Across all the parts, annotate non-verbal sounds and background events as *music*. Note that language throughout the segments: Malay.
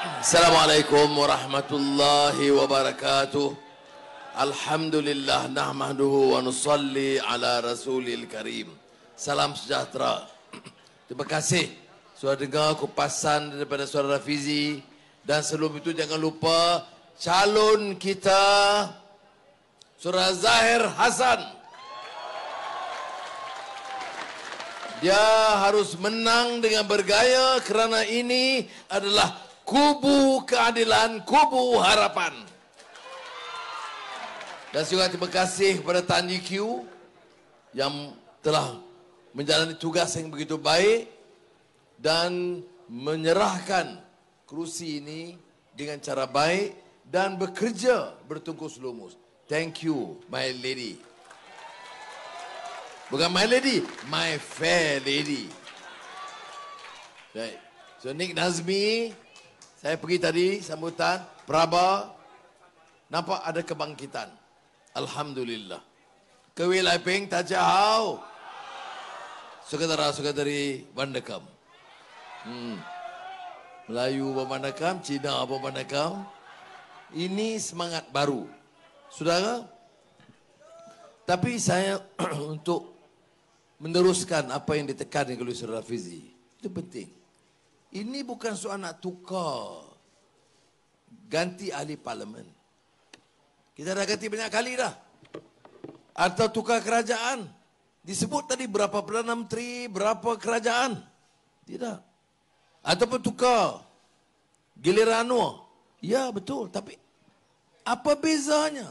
السلام عليكم ورحمة الله وبركاته الحمد لله نحمده ونصلي على رسول الكريم سلام سجاترا Terima kasih sudah dengar kupasan daripada suara Rafizi dan sebelum itu jangan lupa calon kita Surah Zahir Hasan dia harus menang dengan bergaya kerana ini adalah kubu keadilan, kubu harapan. Dan juga terima kasih kepada Tan Yi Kiu yang telah menjalani tugas yang begitu baik dan menyerahkan kerusi ini dengan cara baik dan bekerja bertungkus lumus. Thank you, my lady. Bukan my lady, my fair lady. Right. So Nick Nazmi, saya pergi tadi sambutan Praba nampak ada kebangkitan. Alhamdulillah. Kewilai Ping Tajahau. Sekretari-sekretari Bandekam. Hmm. Melayu Bandekam, Cina Bandekam. Ini semangat baru. Saudara, tapi saya *clears throat* untuk meneruskan apa yang ditekan oleh Saudara Fizi. Itu penting. Ini bukan soal nak tukar ganti ahli parlimen. Kita dah ganti banyak kali dah. Atau tukar kerajaan. Disebut tadi berapa Perdana Menteri, berapa kerajaan. Tidak. Ataupun tukar giliran Anwar. Ya betul tapi apa bezanya?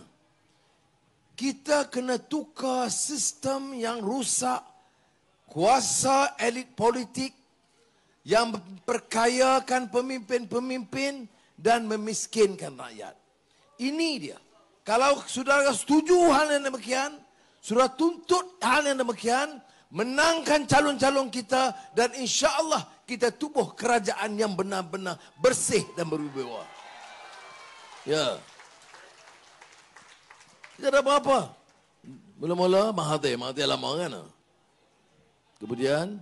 Kita kena tukar sistem yang rusak kuasa elit politik yang memperkayakan pemimpin-pemimpin dan memiskinkan rakyat. Ini dia. Kalau saudara setuju hal yang demikian, saudara tuntut hal yang demikian, menangkan calon-calon kita dan insya Allah kita tubuh kerajaan yang benar-benar bersih dan berwibawa. Ya. Kita dah apa Mula-mula Mahathir. Mahathir lama kan? Kemudian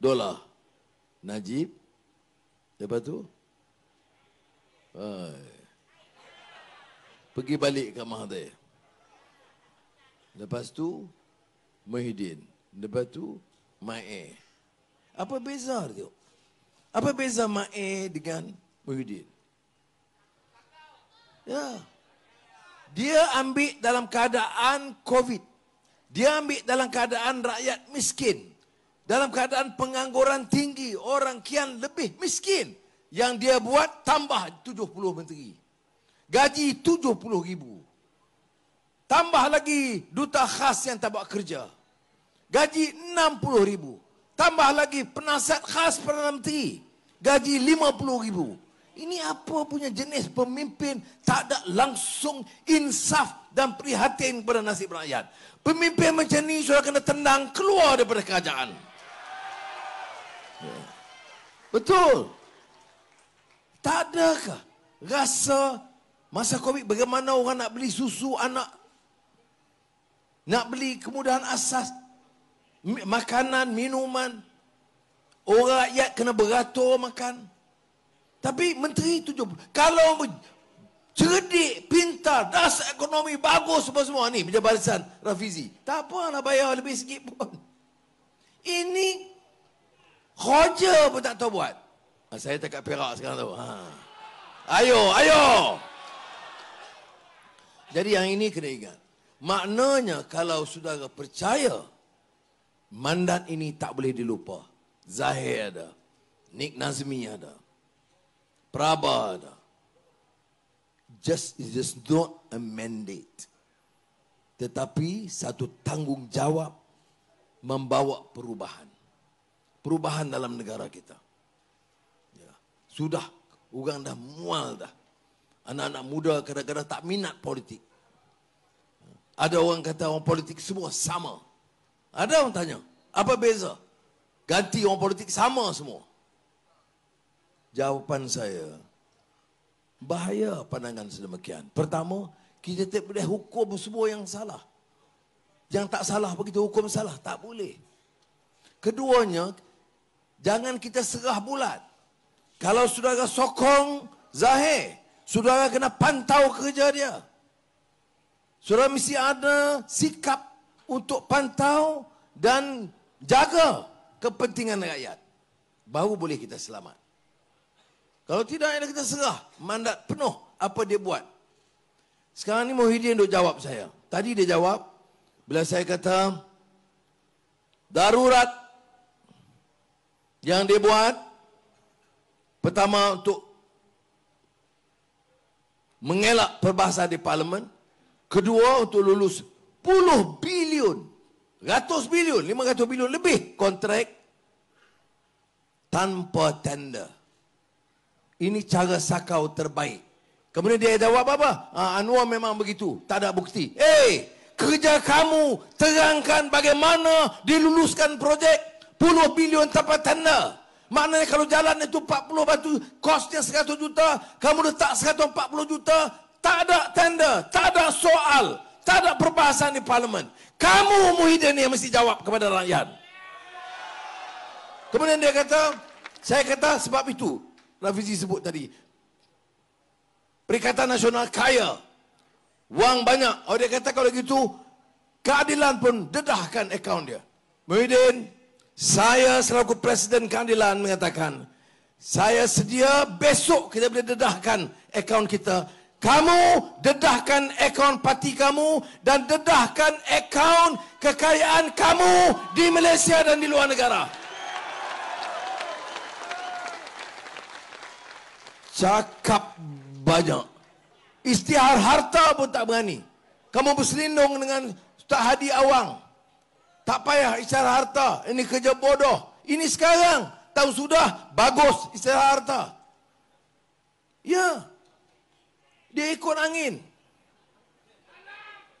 dolar. Najib. Lepas tu. Hai. Pergi balik ke Mahathir. Lepas tu. Muhyiddin. Lepas tu. Ma'e. Apa beza dia? Apa beza Ma'e dengan Muhyiddin? Ya. Dia ambil dalam keadaan COVID. Dia ambil dalam keadaan rakyat miskin dalam keadaan pengangguran tinggi, orang kian lebih miskin. Yang dia buat tambah 70 menteri. Gaji 70 ribu. Tambah lagi duta khas yang tak buat kerja. Gaji 60 ribu. Tambah lagi penasihat khas Perdana Menteri. Gaji 50 ribu. Ini apa punya jenis pemimpin tak ada langsung insaf dan prihatin kepada nasib rakyat. Pemimpin macam ni sudah kena tendang keluar daripada kerajaan. Betul. Tak ada ke rasa masa Covid bagaimana orang nak beli susu anak? Nak beli kemudahan asas makanan, minuman. Orang rakyat kena beratur makan. Tapi menteri itu juga. Kalau cerdik, pintar, dasar ekonomi bagus semua-semua ni. barisan Rafizi. Tak apa nak bayar lebih sikit pun. Ini Roger pun tak tahu buat. Ah, saya tak perak sekarang tu. Ha. Ayo, ayo. Jadi yang ini kena ingat. Maknanya kalau saudara percaya, mandat ini tak boleh dilupa. Zahir ada. Nik Nazmi ada. Praba ada. Just, it's just not a mandate. Tetapi satu tanggungjawab membawa perubahan perubahan dalam negara kita. Ya. Sudah, orang dah mual dah. Anak-anak muda kadang-kadang tak minat politik. Ada orang kata orang politik semua sama. Ada orang tanya, apa beza? Ganti orang politik sama semua. Jawapan saya, bahaya pandangan sedemikian. Pertama, kita tak boleh hukum semua yang salah. Yang tak salah begitu hukum salah, tak boleh. Keduanya, Jangan kita serah bulat. Kalau saudara sokong Zahir, saudara kena pantau kerja dia. Saudara mesti ada sikap untuk pantau dan jaga kepentingan rakyat. Baru boleh kita selamat. Kalau tidak, ada kita serah. Mandat penuh apa dia buat. Sekarang ni Muhyiddin duk jawab saya. Tadi dia jawab, bila saya kata, darurat yang dia buat pertama untuk mengelak perbahasa di parlimen kedua untuk lulus puluh bilion ratus bilion, lima ratus bilion lebih kontrak tanpa tender ini cara sakau terbaik kemudian dia jawab apa? Ah, Anwar memang begitu, tak ada bukti eh, hey, kerja kamu terangkan bagaimana diluluskan projek 10 bilion tanpa tanda. Maknanya kalau jalan itu 40 batu, kosnya 100 juta, kamu letak 140 juta, tak ada tanda, tak ada soal, tak ada perbahasan di parlimen. Kamu Muhyiddin yang mesti jawab kepada rakyat. Kemudian dia kata, saya kata sebab itu, Rafizi sebut tadi, Perikatan Nasional kaya, wang banyak. Oh dia kata kalau gitu, keadilan pun dedahkan akaun dia. Muhyiddin, saya selaku Presiden Keadilan mengatakan Saya sedia besok kita boleh dedahkan akaun kita Kamu dedahkan akaun parti kamu Dan dedahkan akaun kekayaan kamu di Malaysia dan di luar negara Cakap banyak Istihar harta pun tak berani Kamu berselindung dengan Ustaz Hadi Awang tak payah isyarat harta. Ini kerja bodoh. Ini sekarang. Tahu sudah. Bagus isyarat harta. Ya. Dia ikut angin.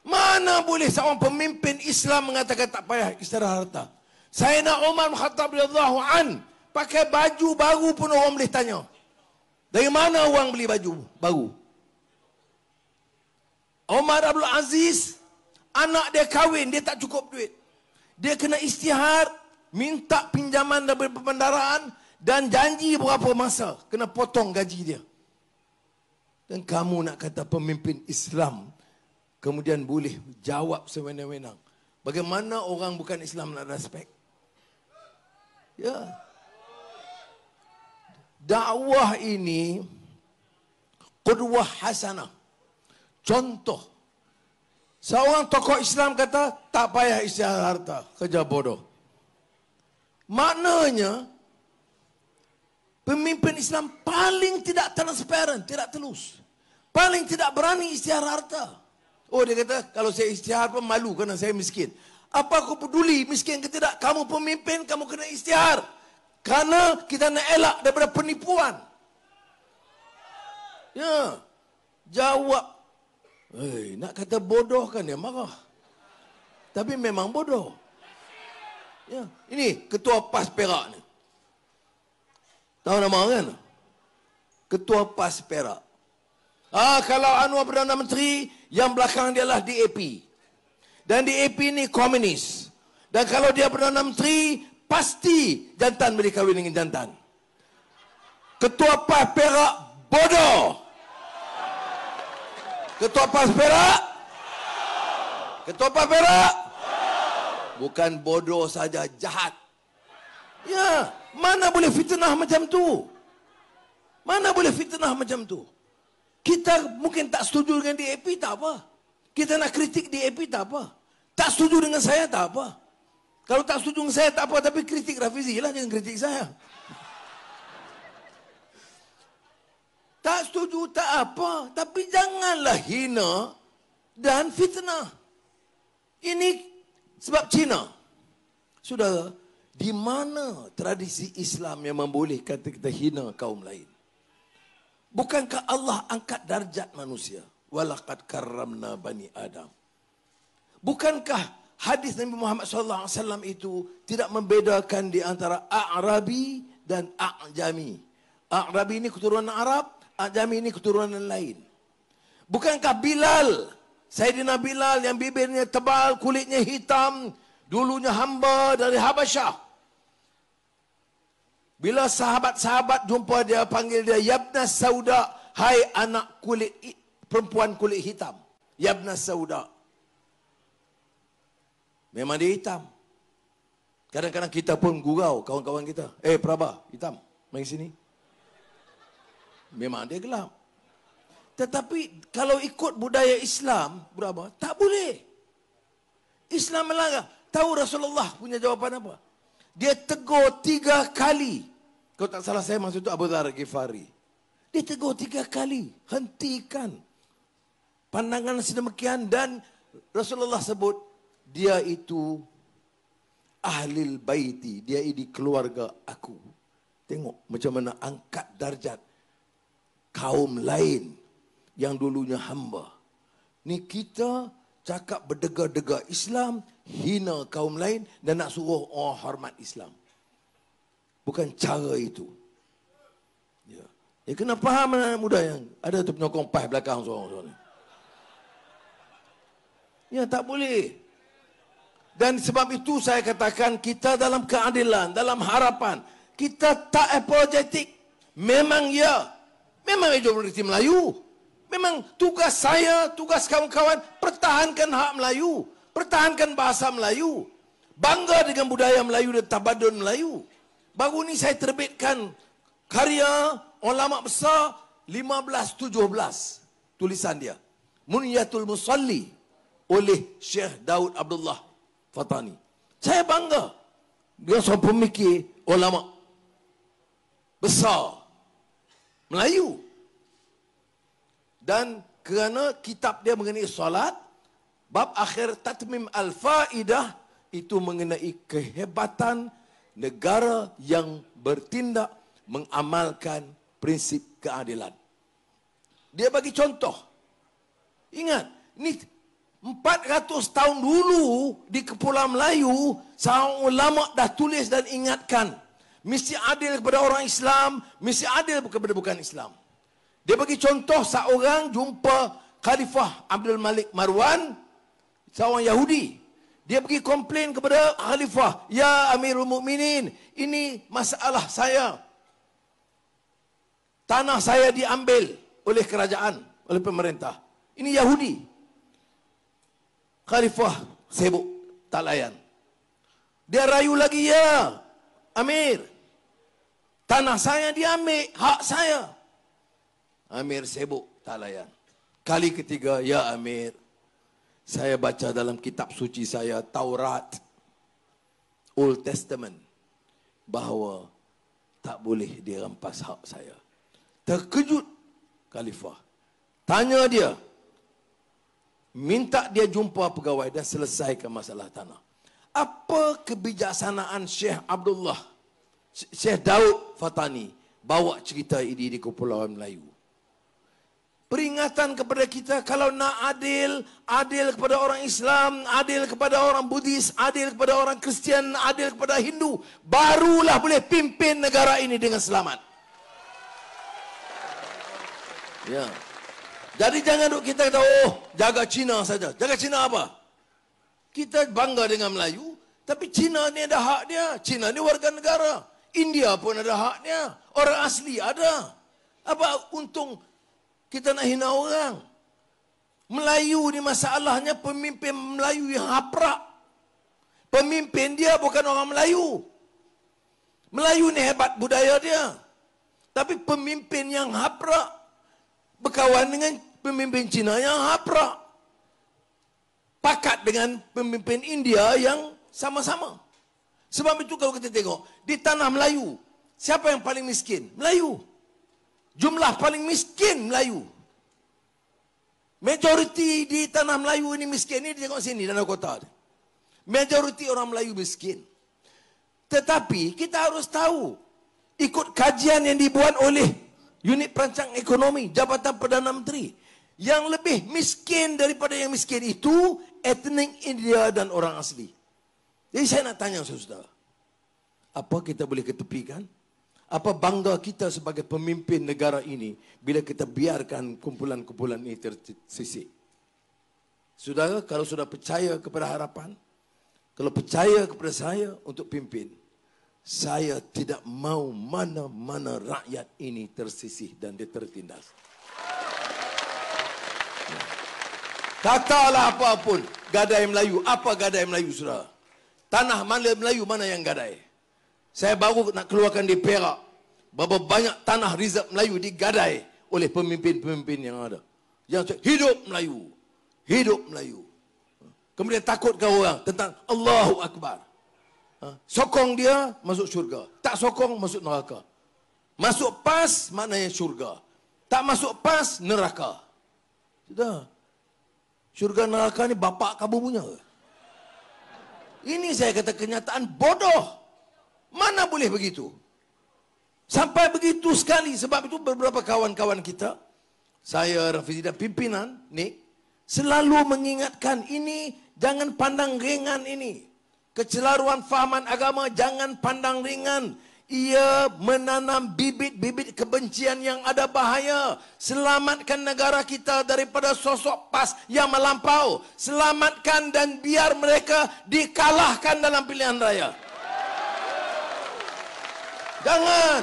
Mana boleh seorang pemimpin Islam mengatakan tak payah isyarat harta. Saya nak Umar Khattab radhiyallahu an pakai baju baru pun orang boleh tanya. Dari mana orang beli baju baru? Umar Abdul Aziz anak dia kahwin dia tak cukup duit dia kena istihar, minta pinjaman daripada perbandaran dan janji berapa masa kena potong gaji dia. Dan kamu nak kata pemimpin Islam kemudian boleh jawab sewenang-wenang. Bagaimana orang bukan Islam nak respect? Ya. Dakwah ini qudwah hasanah. Contoh Seorang tokoh Islam kata, tak payah isi harta, kerja bodoh. Maknanya, pemimpin Islam paling tidak transparan, tidak telus. Paling tidak berani isi harta. Oh dia kata, kalau saya isi pun malu kerana saya miskin. Apa aku peduli miskin ke tidak? Kamu pemimpin, kamu kena istihar. Karena kita nak elak daripada penipuan. Ya. Jawab Hey, nak kata bodoh kan dia marah. Tapi memang bodoh. Ya, ini ketua PAS Perak ni. Tahu nama kan? Ketua PAS Perak. Ah, kalau Anwar Perdana Menteri, yang belakang dia lah DAP. Dan DAP ni komunis. Dan kalau dia Perdana Menteri, pasti jantan boleh kahwin dengan jantan. Ketua PAS Perak bodoh. Ketua PAS Perak? Ketua PAS Perak? Bukan bodoh saja, jahat. Ya, mana boleh fitnah macam tu? Mana boleh fitnah macam tu? Kita mungkin tak setuju dengan DAP tak apa. Kita nak kritik DAP tak apa. Tak setuju dengan saya tak apa. Kalau tak setuju dengan saya tak apa. Tapi kritik Rafizi lah jangan kritik saya. Tak setuju tak apa. Tapi janganlah hina dan fitnah. Ini sebab Cina. Sudah di mana tradisi Islam yang membolehkan kita hina kaum lain? Bukankah Allah angkat darjat manusia? Walakat karamna bani Adam. Bukankah hadis Nabi Muhammad SAW itu tidak membedakan di antara A'rabi dan A'jami? A'rabi ini keturunan Arab, Adam ini keturunan lain. Bukankah Bilal, Sayyidina Bilal yang bibirnya tebal, kulitnya hitam, dulunya hamba dari Habasyah. Bila sahabat-sahabat jumpa dia, panggil dia Yabna Sauda, hai anak kulit perempuan kulit hitam. Yabna Sauda. Memang dia hitam. Kadang-kadang kita pun gurau kawan-kawan kita. Eh, Prabah, hitam. Mari sini memang dia gelap. Tetapi kalau ikut budaya Islam, berapa? Tak boleh. Islam melanggar. Tahu Rasulullah punya jawapan apa? Dia tegur tiga kali. Kalau tak salah saya maksud itu Abu Dhar Ghifari. Dia tegur tiga kali. Hentikan. Pandangan sedemikian dan Rasulullah sebut dia itu ahlil baiti. Dia ini keluarga aku. Tengok macam mana angkat darjat kaum lain yang dulunya hamba. Ni kita cakap berdegar-degar Islam, hina kaum lain dan nak suruh orang hormat Islam. Bukan cara itu. Ya. Ya kena faham anak, muda yang ada tu penyokong pas belakang seorang-seorang Ya tak boleh. Dan sebab itu saya katakan kita dalam keadilan, dalam harapan. Kita tak apologetik. Memang ya. Memang majoriti Melayu. Memang tugas saya, tugas kawan-kawan, pertahankan hak Melayu. Pertahankan bahasa Melayu. Bangga dengan budaya Melayu dan tabadun Melayu. Baru ini saya terbitkan karya ulama besar 1517. Tulisan dia. Munyatul Musalli oleh Syekh Daud Abdullah Fatani. Saya bangga. Dia seorang pemikir ulama besar. Melayu. Dan kerana kitab dia mengenai solat, bab akhir tatmim al-faidah itu mengenai kehebatan negara yang bertindak mengamalkan prinsip keadilan. Dia bagi contoh. Ingat, ni 400 tahun dulu di Kepulauan Melayu, seorang ulama dah tulis dan ingatkan mesti adil kepada orang Islam, mesti adil kepada bukan Islam. Dia bagi contoh seorang jumpa Khalifah Abdul Malik Marwan, seorang Yahudi. Dia pergi komplain kepada Khalifah, Ya Amirul Mukminin, ini masalah saya. Tanah saya diambil oleh kerajaan, oleh pemerintah. Ini Yahudi. Khalifah sibuk, tak layan. Dia rayu lagi, ya Amir, Tanah saya diambil, hak saya. Amir sibuk tak layan. Kali ketiga, ya Amir. Saya baca dalam kitab suci saya, Taurat. Old Testament. Bahawa tak boleh dirampas hak saya. Terkejut Khalifah. Tanya dia. Minta dia jumpa pegawai dan selesaikan masalah tanah. Apa kebijaksanaan Syekh Abdullah SAW? Syekh Daud Fatani bawa cerita ini di Kepulauan Melayu. Peringatan kepada kita kalau nak adil, adil kepada orang Islam, adil kepada orang Buddhis, adil kepada orang Kristian, adil kepada Hindu, barulah boleh pimpin negara ini dengan selamat. Ya. Jadi jangan duk kita kata oh jaga Cina saja. Jaga Cina apa? Kita bangga dengan Melayu, tapi Cina ni ada hak dia. Cina ni warga negara. India pun ada haknya. Orang asli ada. Apa untung kita nak hina orang? Melayu ni masalahnya pemimpin Melayu yang haprak. Pemimpin dia bukan orang Melayu. Melayu ni hebat budaya dia. Tapi pemimpin yang haprak berkawan dengan pemimpin Cina yang haprak. Pakat dengan pemimpin India yang sama-sama. Sebab itu kalau kita tengok di tanah Melayu, siapa yang paling miskin? Melayu. Jumlah paling miskin Melayu. Majoriti di tanah Melayu ini miskin ni tengok sini dalam kota. Majoriti orang Melayu miskin. Tetapi kita harus tahu ikut kajian yang dibuat oleh unit perancang ekonomi Jabatan Perdana Menteri yang lebih miskin daripada yang miskin itu etnik India dan orang asli. Jadi saya nak tanya saudara. Apa kita boleh ketepikan? Apa bangga kita sebagai pemimpin negara ini bila kita biarkan kumpulan-kumpulan ini tersisik? Saudara, kalau sudah percaya kepada harapan, kalau percaya kepada saya untuk pimpin, saya tidak mau mana-mana rakyat ini tersisih dan dia tertindas. apa pun, gadai Melayu. Apa gadai Melayu, saudara? Tanah mana Melayu mana yang gadai? Saya baru nak keluarkan di Perak. Berapa banyak tanah rizab Melayu digadai oleh pemimpin-pemimpin yang ada. Yang cakap, hidup Melayu. Hidup Melayu. Kemudian takutkan orang tentang Allahu Akbar. Ha, sokong dia, masuk syurga. Tak sokong, masuk neraka. Masuk pas, maknanya syurga. Tak masuk pas, neraka. Sudah. Syurga neraka ni bapak kamu punya ke? Ini saya kata kenyataan bodoh. Mana boleh begitu? Sampai begitu sekali sebab itu beberapa kawan-kawan kita saya Rafizi dan pimpinan ni selalu mengingatkan ini jangan pandang ringan ini. Kecelaruan fahaman agama jangan pandang ringan ia menanam bibit-bibit kebencian yang ada bahaya. Selamatkan negara kita daripada sosok PAS yang melampau. Selamatkan dan biar mereka dikalahkan dalam pilihan raya. Jangan.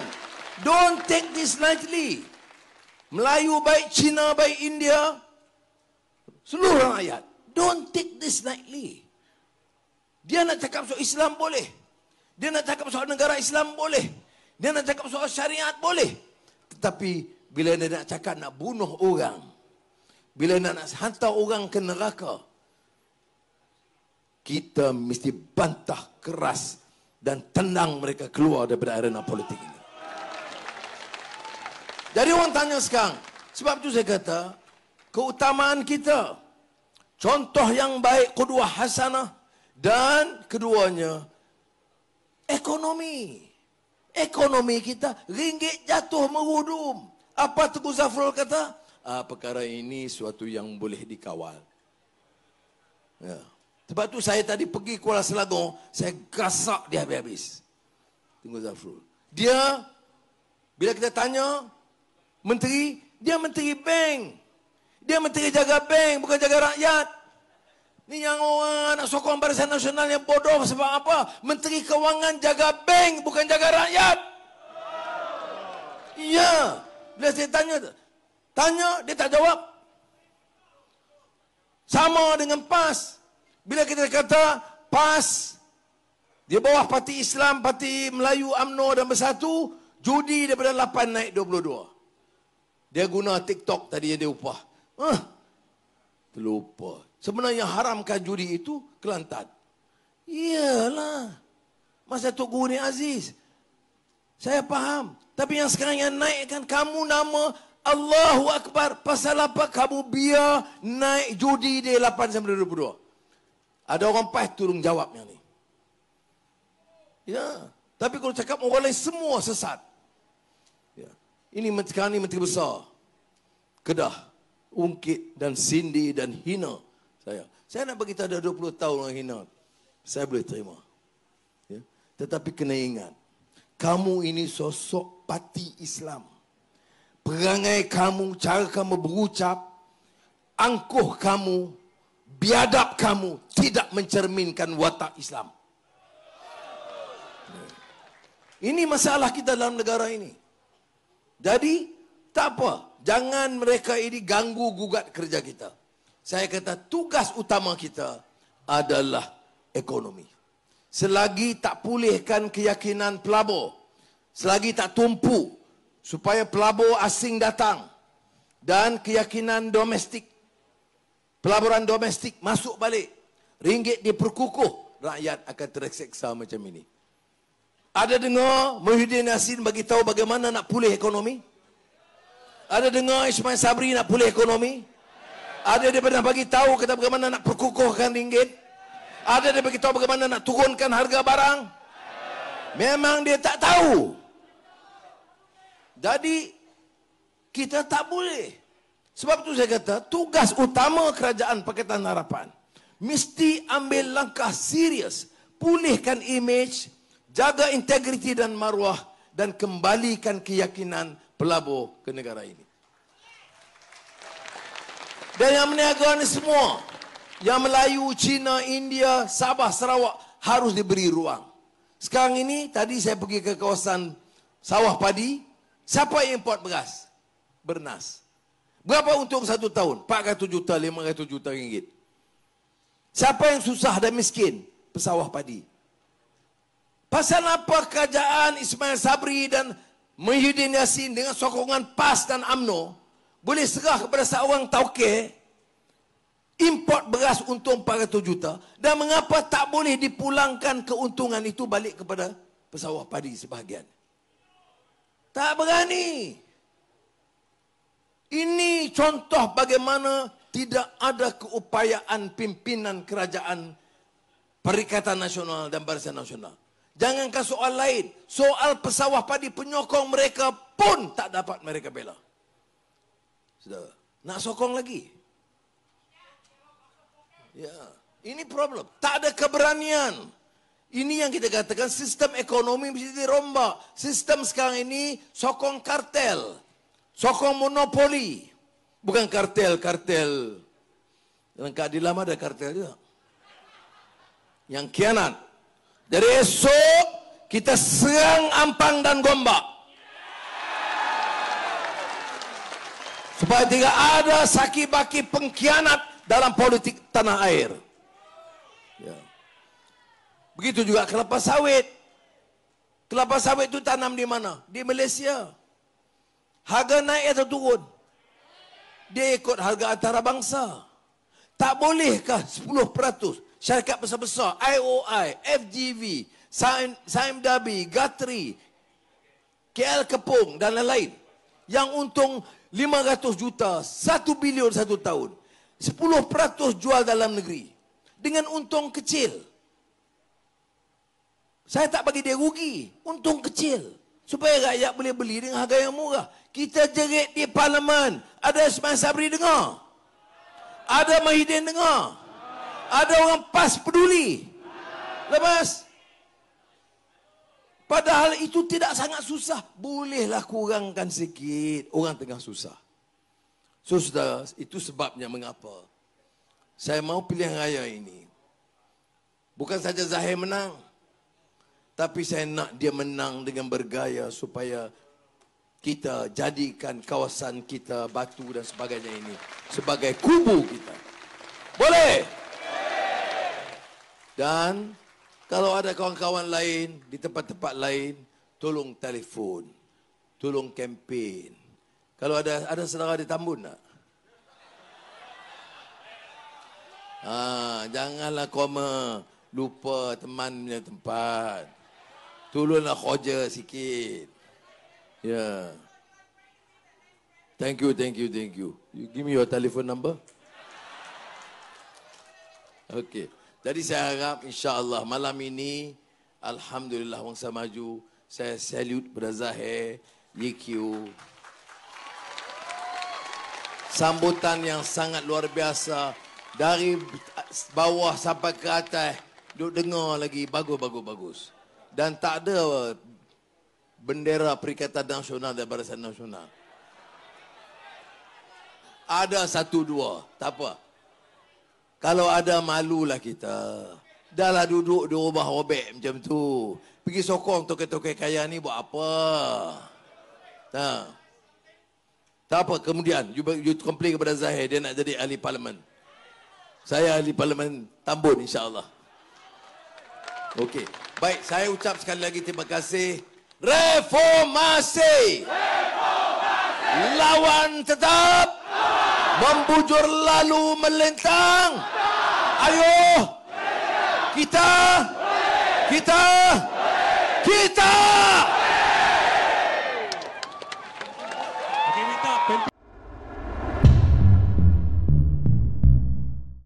Don't take this lightly. Melayu baik, Cina baik, India. Seluruh rakyat. Don't take this lightly. Dia nak cakap so Islam Boleh. Dia nak cakap soal negara Islam boleh. Dia nak cakap soal syariat boleh. Tetapi bila dia nak cakap nak bunuh orang. Bila dia nak hantar orang ke neraka. Kita mesti bantah keras dan tenang mereka keluar daripada arena politik ini. Jadi orang tanya sekarang. Sebab itu saya kata, keutamaan kita. Contoh yang baik kedua hasanah. Dan keduanya, Ekonomi. Ekonomi kita ringgit jatuh merudum. Apa tuku Zafrul kata? Ah, perkara ini suatu yang boleh dikawal. Ya. Sebab tu saya tadi pergi Kuala Selangor, saya gasak dia habis-habis. Teguh Zafrul. Dia, bila kita tanya, menteri, dia menteri bank. Dia menteri jaga bank, bukan jaga rakyat. Ni yang orang nak sokong Barisan Nasional yang bodoh sebab apa? Menteri kewangan jaga bank bukan jaga rakyat. Ya. Bila saya tanya, tanya dia tak jawab. Sama dengan PAS. Bila kita kata PAS, dia bawah parti Islam, parti Melayu, AMNO dan Bersatu, judi daripada 8 naik 22. Dia guna TikTok tadi yang dia upah. Huh. Terlupa. Sebenarnya haramkan judi itu Kelantan. Iyalah. Masa Tok Guru ni Aziz. Saya faham. Tapi yang sekarang yang naikkan kamu nama Allahu Akbar. Pasal apa kamu biar naik judi dia 8 sampai 22. Ada orang pas turun jawab yang ni. Ya. Tapi kalau cakap orang lain semua sesat. Ya. Ini menteri, sekarang ni menteri besar. Kedah. Ungkit dan sindi dan hina saya. Saya nak bagi tahu ada 20 tahun orang hina. Saya boleh terima. Ya. Tetapi kena ingat. Kamu ini sosok parti Islam. Perangai kamu, cara kamu berucap. Angkuh kamu. Biadab kamu. Tidak mencerminkan watak Islam. Ya. Ini masalah kita dalam negara ini. Jadi, tak apa. Jangan mereka ini ganggu gugat kerja kita saya kata tugas utama kita adalah ekonomi. Selagi tak pulihkan keyakinan pelabur, selagi tak tumpu supaya pelabur asing datang dan keyakinan domestik, pelaburan domestik masuk balik, ringgit diperkukuh, rakyat akan terseksa macam ini. Ada dengar Muhyiddin Yassin bagi tahu bagaimana nak pulih ekonomi? Ada dengar Ismail Sabri nak pulih ekonomi? Ada dia pernah bagi tahu kita bagaimana nak perkukuhkan ringgit? Ada dia bagi tahu bagaimana nak turunkan harga barang? Memang dia tak tahu. Jadi kita tak boleh. Sebab tu saya kata tugas utama kerajaan Pakatan Harapan mesti ambil langkah serius pulihkan image, jaga integriti dan maruah dan kembalikan keyakinan pelabur ke negara ini. Dan yang meniaga ni semua. Yang Melayu, Cina, India, Sabah, Sarawak harus diberi ruang. Sekarang ini tadi saya pergi ke kawasan sawah padi. Siapa yang import beras? Bernas. Berapa untung satu tahun? 400 juta, 500 juta ringgit. Siapa yang susah dan miskin? Pesawah padi. Pasal apa kerajaan Ismail Sabri dan Muhyiddin Yassin dengan sokongan PAS dan AMNO boleh serah kepada seorang tauke import beras untung 400 juta dan mengapa tak boleh dipulangkan keuntungan itu balik kepada pesawah padi sebahagian tak berani ini contoh bagaimana tidak ada keupayaan pimpinan kerajaan Perikatan Nasional dan Barisan Nasional. Jangankan soal lain, soal pesawah padi penyokong mereka pun tak dapat mereka bela. Sudah. Nak sokong lagi? Ya. Ini problem. Tak ada keberanian. Ini yang kita katakan sistem ekonomi mesti dirombak. Sistem sekarang ini sokong kartel. Sokong monopoli. Bukan kartel, kartel. Dalam keadilan ada kartel juga. Yang kianat. Dari esok kita serang ampang dan gombak. supaya tidak ada saki-baki pengkhianat dalam politik tanah air. Ya. Begitu juga kelapa sawit. Kelapa sawit itu tanam di mana? Di Malaysia. Harga naik atau turun? Dia ikut harga antarabangsa. Tak bolehkah 10% syarikat besar-besar, IOI, FGV, Saim Dabi, Gatri, KL Kepung dan lain-lain yang untung 500 juta, 1 bilion satu tahun. 10% jual dalam negeri. Dengan untung kecil. Saya tak bagi dia rugi. Untung kecil. Supaya rakyat boleh beli dengan harga yang murah. Kita jerit di parlimen. Ada Ismail Sabri dengar. Ada Mahidin dengar. Ada orang PAS peduli. Lepas. Lepas. Padahal itu tidak sangat susah. Bolehlah kurangkan sikit. Orang tengah susah. So, saudara, itu sebabnya mengapa saya mau pilihan raya ini. Bukan saja Zahir menang. Tapi saya nak dia menang dengan bergaya supaya kita jadikan kawasan kita batu dan sebagainya ini sebagai kubu kita. Boleh? Dan kalau ada kawan-kawan lain di tempat-tempat lain, tolong telefon, tolong kempen. Kalau ada ada saudara di Tambun tak? Ha, janganlah koma lupa teman punya tempat. Tolonglah khoja sikit. Ya. Yeah. Thank you, thank you, thank you. You give me your telephone number. Okay. Jadi saya harap insyaAllah malam ini Alhamdulillah bangsa maju. Saya salute berazahir YQ Sambutan yang sangat luar biasa Dari bawah sampai ke atas Duk dengar lagi bagus-bagus-bagus Dan tak ada bendera Perikatan Nasional dan Barisan Nasional Ada satu dua, tak apa kalau ada malu lah kita. Dahlah duduk di rumah robek macam tu. Pergi sokong toke-toke kaya ni buat apa? Nah. Ha. Tak apa kemudian you, you complain kepada Zahir dia nak jadi ahli parlimen. Saya ahli parlimen Tambun Insyaallah. allah Okey. Baik, saya ucap sekali lagi terima kasih. Reformasi! Reformasi! Lawan tetap! Membujur lalu melentang. Ayo Kita Kita Kita, kita.